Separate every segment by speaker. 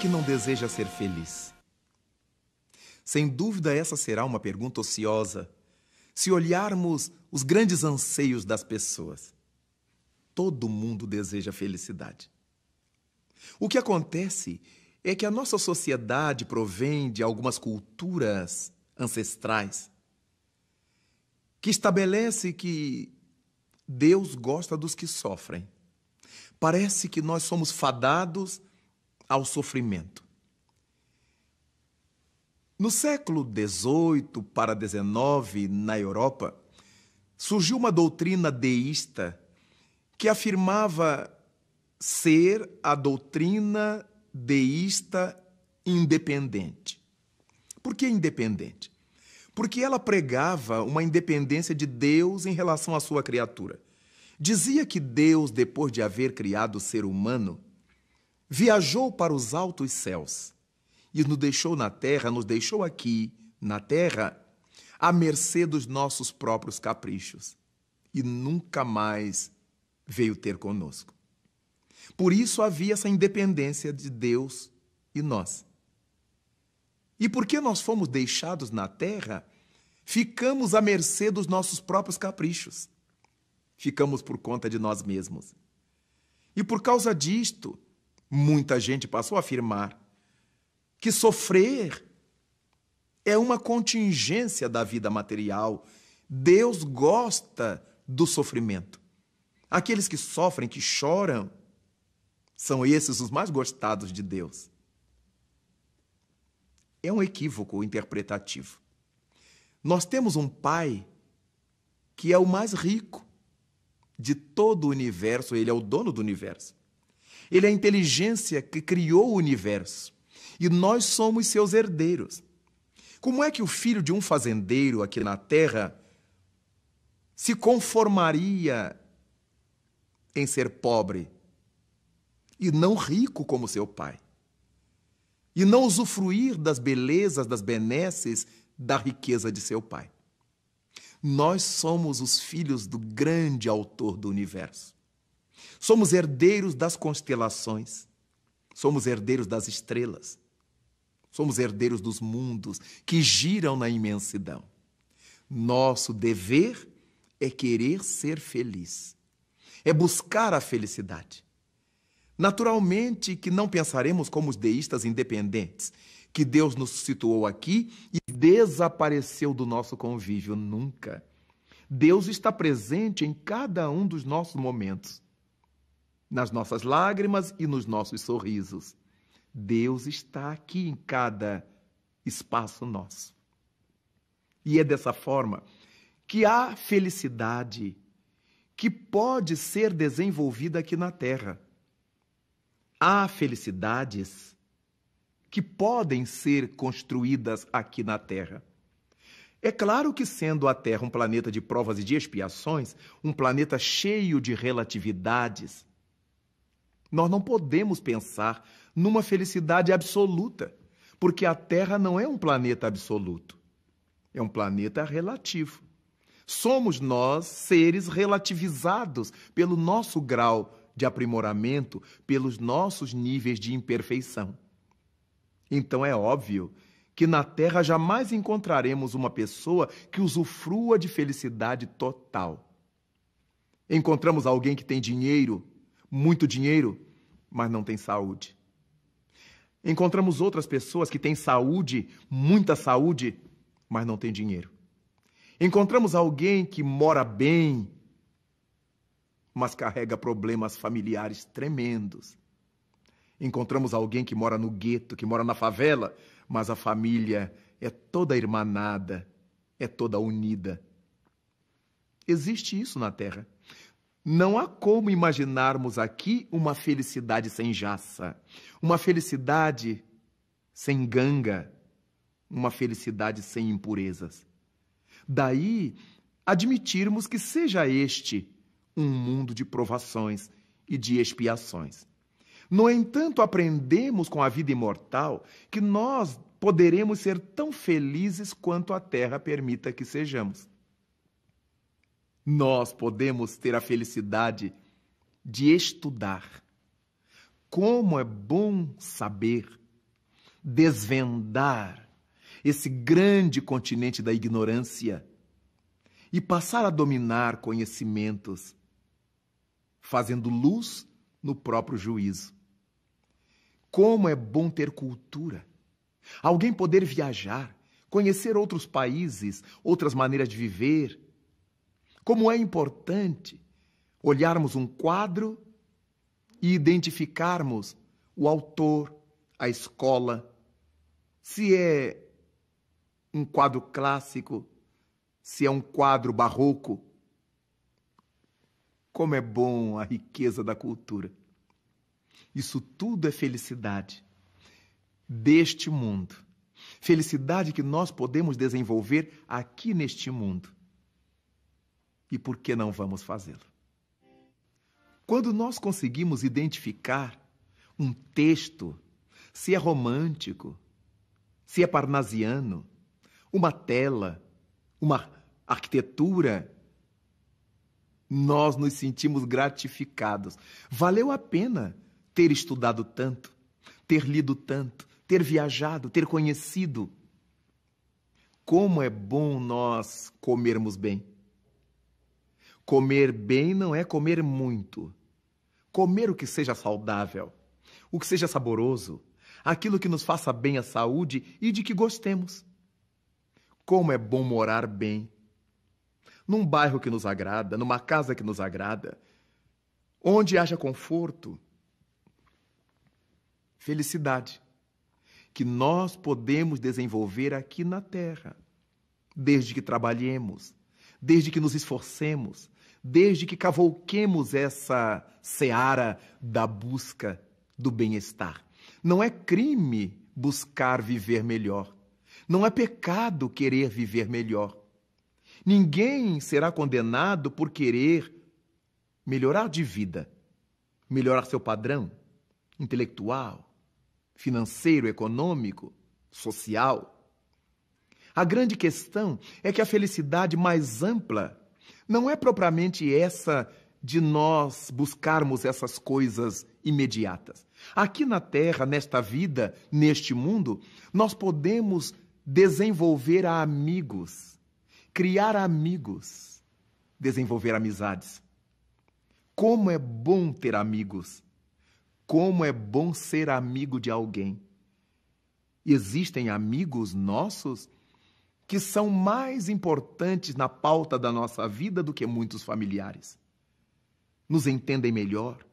Speaker 1: que não deseja ser feliz? Sem dúvida, essa será uma pergunta ociosa se olharmos os grandes anseios das pessoas. Todo mundo deseja felicidade. O que acontece é que a nossa sociedade provém de algumas culturas ancestrais que estabelece que Deus gosta dos que sofrem. Parece que nós somos fadados ao sofrimento. No século XVIII para XIX, na Europa, surgiu uma doutrina deísta que afirmava ser a doutrina deísta independente. Por que independente? Porque ela pregava uma independência de Deus em relação à sua criatura. Dizia que Deus, depois de haver criado o ser humano, viajou para os altos céus e nos deixou na terra, nos deixou aqui, na terra, à mercê dos nossos próprios caprichos e nunca mais veio ter conosco. Por isso havia essa independência de Deus e nós. E porque nós fomos deixados na terra, ficamos à mercê dos nossos próprios caprichos. Ficamos por conta de nós mesmos. E por causa disto, Muita gente passou a afirmar que sofrer é uma contingência da vida material. Deus gosta do sofrimento. Aqueles que sofrem, que choram, são esses os mais gostados de Deus. É um equívoco interpretativo. Nós temos um Pai que é o mais rico de todo o universo, ele é o dono do universo. Ele é a inteligência que criou o universo. E nós somos seus herdeiros. Como é que o filho de um fazendeiro aqui na terra se conformaria em ser pobre e não rico como seu pai? E não usufruir das belezas, das benesses, da riqueza de seu pai? Nós somos os filhos do grande autor do universo. Somos herdeiros das constelações, somos herdeiros das estrelas, somos herdeiros dos mundos que giram na imensidão. Nosso dever é querer ser feliz, é buscar a felicidade. Naturalmente que não pensaremos como os deístas independentes, que Deus nos situou aqui e desapareceu do nosso convívio nunca. Deus está presente em cada um dos nossos momentos nas nossas lágrimas e nos nossos sorrisos. Deus está aqui em cada espaço nosso. E é dessa forma que há felicidade que pode ser desenvolvida aqui na Terra. Há felicidades que podem ser construídas aqui na Terra. É claro que, sendo a Terra um planeta de provas e de expiações, um planeta cheio de relatividades, nós não podemos pensar numa felicidade absoluta, porque a Terra não é um planeta absoluto, é um planeta relativo. Somos nós seres relativizados pelo nosso grau de aprimoramento, pelos nossos níveis de imperfeição. Então é óbvio que na Terra jamais encontraremos uma pessoa que usufrua de felicidade total. Encontramos alguém que tem dinheiro muito dinheiro, mas não tem saúde. Encontramos outras pessoas que têm saúde, muita saúde, mas não tem dinheiro. Encontramos alguém que mora bem, mas carrega problemas familiares tremendos. Encontramos alguém que mora no gueto, que mora na favela, mas a família é toda irmanada, é toda unida. Existe isso na Terra. Não há como imaginarmos aqui uma felicidade sem jaça, uma felicidade sem ganga, uma felicidade sem impurezas. Daí admitirmos que seja este um mundo de provações e de expiações. No entanto, aprendemos com a vida imortal que nós poderemos ser tão felizes quanto a terra permita que sejamos nós podemos ter a felicidade de estudar. Como é bom saber desvendar esse grande continente da ignorância e passar a dominar conhecimentos, fazendo luz no próprio juízo. Como é bom ter cultura, alguém poder viajar, conhecer outros países, outras maneiras de viver como é importante olharmos um quadro e identificarmos o autor, a escola, se é um quadro clássico, se é um quadro barroco. Como é bom a riqueza da cultura. Isso tudo é felicidade deste mundo. Felicidade que nós podemos desenvolver aqui neste mundo. E por que não vamos fazê-lo? Quando nós conseguimos identificar um texto, se é romântico, se é parnasiano, uma tela, uma arquitetura, nós nos sentimos gratificados. Valeu a pena ter estudado tanto, ter lido tanto, ter viajado, ter conhecido. Como é bom nós comermos bem. Comer bem não é comer muito. Comer o que seja saudável, o que seja saboroso, aquilo que nos faça bem à saúde e de que gostemos. Como é bom morar bem. Num bairro que nos agrada, numa casa que nos agrada, onde haja conforto, felicidade, que nós podemos desenvolver aqui na Terra, desde que trabalhemos, desde que nos esforcemos, desde que cavalquemos essa seara da busca do bem-estar. Não é crime buscar viver melhor. Não é pecado querer viver melhor. Ninguém será condenado por querer melhorar de vida, melhorar seu padrão intelectual, financeiro, econômico, social. A grande questão é que a felicidade mais ampla não é propriamente essa de nós buscarmos essas coisas imediatas. Aqui na Terra, nesta vida, neste mundo, nós podemos desenvolver amigos, criar amigos, desenvolver amizades. Como é bom ter amigos. Como é bom ser amigo de alguém. Existem amigos nossos que são mais importantes na pauta da nossa vida do que muitos familiares. Nos entendem melhor,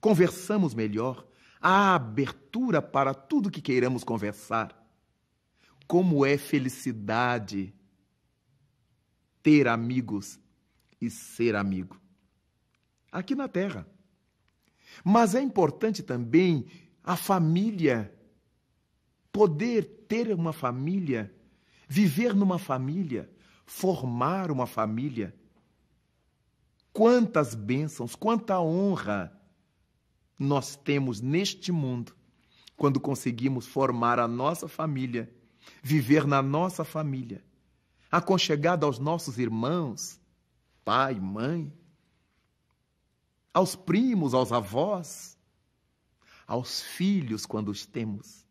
Speaker 1: conversamos melhor, há abertura para tudo que queiramos conversar. Como é felicidade ter amigos e ser amigo. Aqui na Terra. Mas é importante também a família. Poder ter uma família viver numa família, formar uma família. Quantas bênçãos, quanta honra nós temos neste mundo quando conseguimos formar a nossa família, viver na nossa família, aconchegada aos nossos irmãos, pai, mãe, aos primos, aos avós, aos filhos quando os temos.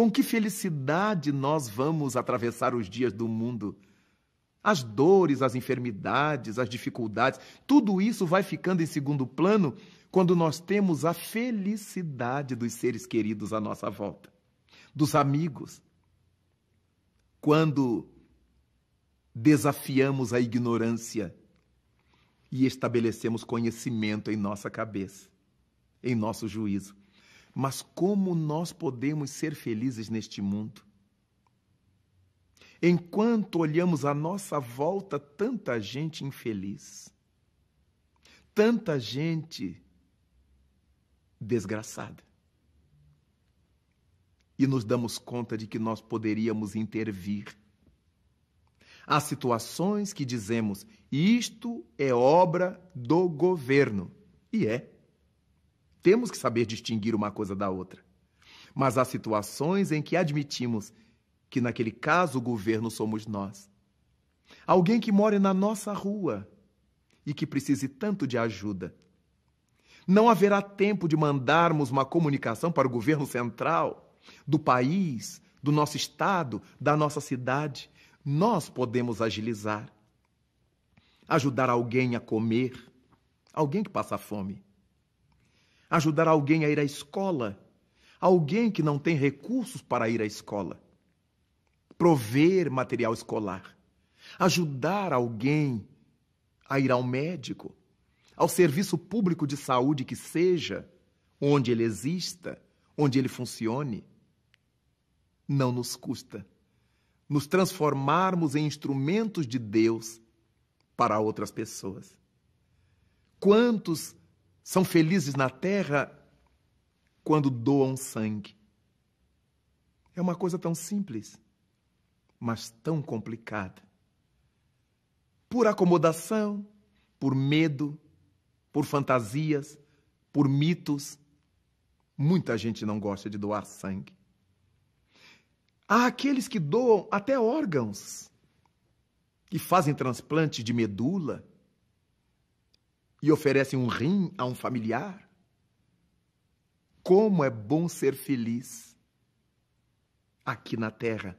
Speaker 1: Com que felicidade nós vamos atravessar os dias do mundo? As dores, as enfermidades, as dificuldades, tudo isso vai ficando em segundo plano quando nós temos a felicidade dos seres queridos à nossa volta, dos amigos. Quando desafiamos a ignorância e estabelecemos conhecimento em nossa cabeça, em nosso juízo. Mas como nós podemos ser felizes neste mundo? Enquanto olhamos à nossa volta tanta gente infeliz, tanta gente desgraçada, e nos damos conta de que nós poderíamos intervir. Há situações que dizemos isto é obra do governo, e é. Temos que saber distinguir uma coisa da outra. Mas há situações em que admitimos que, naquele caso, o governo somos nós. Alguém que mora na nossa rua e que precise tanto de ajuda. Não haverá tempo de mandarmos uma comunicação para o governo central do país, do nosso estado, da nossa cidade. Nós podemos agilizar. Ajudar alguém a comer, alguém que passa fome ajudar alguém a ir à escola, alguém que não tem recursos para ir à escola, prover material escolar, ajudar alguém a ir ao médico, ao serviço público de saúde que seja, onde ele exista, onde ele funcione. Não nos custa nos transformarmos em instrumentos de Deus para outras pessoas. Quantos são felizes na terra quando doam sangue. É uma coisa tão simples, mas tão complicada. Por acomodação, por medo, por fantasias, por mitos, muita gente não gosta de doar sangue. Há aqueles que doam até órgãos, que fazem transplante de medula, e oferecem um rim a um familiar? Como é bom ser feliz aqui na terra,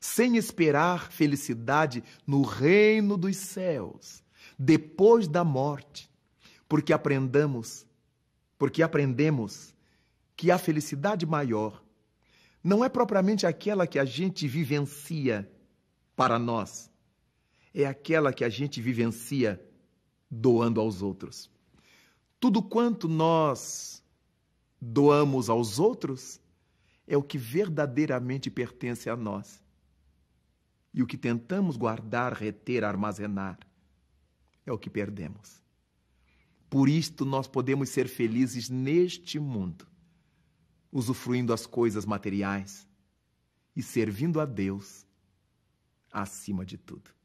Speaker 1: sem esperar felicidade no reino dos céus, depois da morte, porque aprendamos, porque aprendemos que a felicidade maior não é propriamente aquela que a gente vivencia para nós, é aquela que a gente vivencia doando aos outros. Tudo quanto nós doamos aos outros é o que verdadeiramente pertence a nós. E o que tentamos guardar, reter, armazenar é o que perdemos. Por isto nós podemos ser felizes neste mundo, usufruindo as coisas materiais e servindo a Deus acima de tudo.